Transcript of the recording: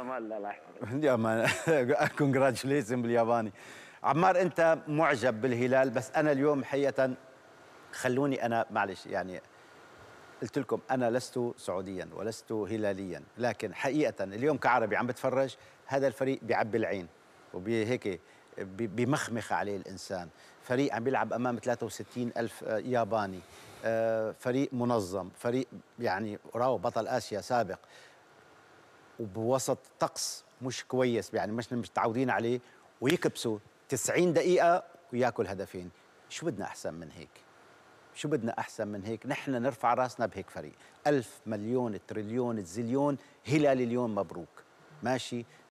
الله يحفظك يا مان كونجراتيوليشن بالياباني عمار انت معجب بالهلال بس انا اليوم حقيقه خلوني انا معلش يعني قلت لكم انا لست سعوديا ولست هلاليا لكن حقيقه اليوم كعربي عم بتفرج هذا الفريق بيعبي العين وبهيك بمخمخ عليه الإنسان فريق عم بيلعب أمام 63 ألف ياباني آه، فريق منظم فريق يعني راو بطل آسيا سابق وبوسط طقس مش كويس يعني مش متعودين عليه ويكبسوا 90 دقيقة وياكل هدفين شو بدنا أحسن من هيك شو بدنا أحسن من هيك نحن نرفع راسنا بهيك فريق ألف مليون تريليون تزليون هلال اليوم مبروك ماشي